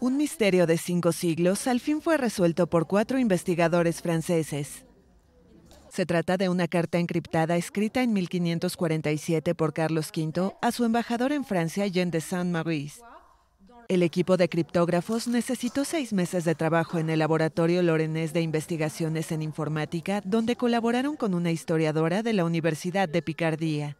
Un misterio de cinco siglos al fin fue resuelto por cuatro investigadores franceses. Se trata de una carta encriptada escrita en 1547 por Carlos V a su embajador en Francia, Jean de Saint-Maurice. El equipo de criptógrafos necesitó seis meses de trabajo en el Laboratorio Lorenés de Investigaciones en Informática, donde colaboraron con una historiadora de la Universidad de Picardía.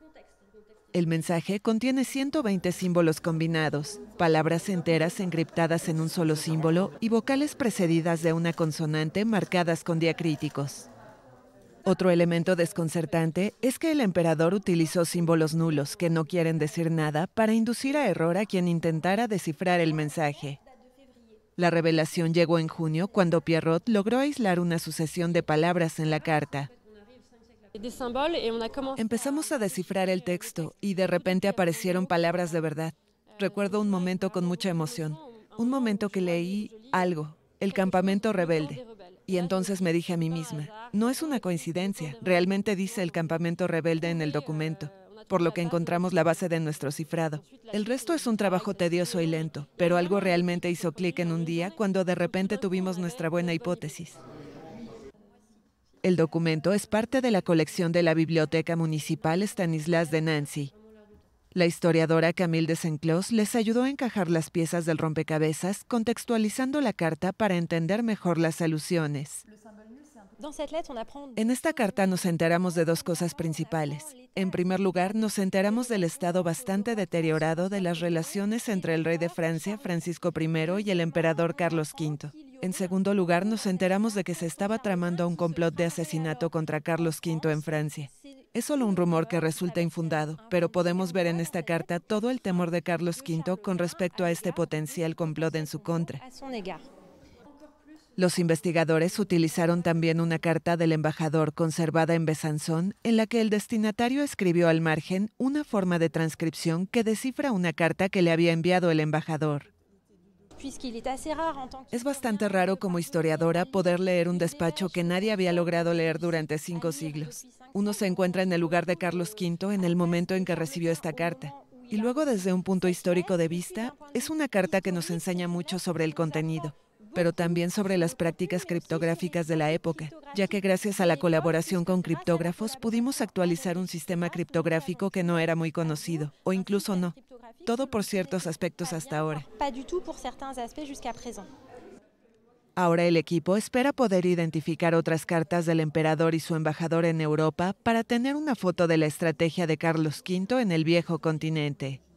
El mensaje contiene 120 símbolos combinados, palabras enteras encriptadas en un solo símbolo y vocales precedidas de una consonante marcadas con diacríticos. Otro elemento desconcertante es que el emperador utilizó símbolos nulos que no quieren decir nada para inducir a error a quien intentara descifrar el mensaje. La revelación llegó en junio cuando Pierrot logró aislar una sucesión de palabras en la carta. Empezamos a descifrar el texto y de repente aparecieron palabras de verdad. Recuerdo un momento con mucha emoción, un momento que leí algo, el campamento rebelde. Y entonces me dije a mí misma, no es una coincidencia, realmente dice el campamento rebelde en el documento, por lo que encontramos la base de nuestro cifrado. El resto es un trabajo tedioso y lento, pero algo realmente hizo clic en un día cuando de repente tuvimos nuestra buena hipótesis. El documento es parte de la colección de la Biblioteca Municipal Stanislas de Nancy. La historiadora Camille de saint claude les ayudó a encajar las piezas del rompecabezas, contextualizando la carta para entender mejor las alusiones. En esta carta nos enteramos de dos cosas principales. En primer lugar, nos enteramos del estado bastante deteriorado de las relaciones entre el rey de Francia, Francisco I, y el emperador Carlos V. En segundo lugar, nos enteramos de que se estaba tramando un complot de asesinato contra Carlos V en Francia. Es solo un rumor que resulta infundado, pero podemos ver en esta carta todo el temor de Carlos V con respecto a este potencial complot en su contra. Los investigadores utilizaron también una carta del embajador conservada en Besanzón, en la que el destinatario escribió al margen una forma de transcripción que descifra una carta que le había enviado el embajador. Es bastante raro como historiadora poder leer un despacho que nadie había logrado leer durante cinco siglos. Uno se encuentra en el lugar de Carlos V en el momento en que recibió esta carta. Y luego desde un punto histórico de vista, es una carta que nos enseña mucho sobre el contenido pero también sobre las prácticas criptográficas de la época, ya que gracias a la colaboración con criptógrafos pudimos actualizar un sistema criptográfico que no era muy conocido, o incluso no. Todo por ciertos aspectos hasta ahora. Ahora el equipo espera poder identificar otras cartas del emperador y su embajador en Europa para tener una foto de la estrategia de Carlos V en el viejo continente.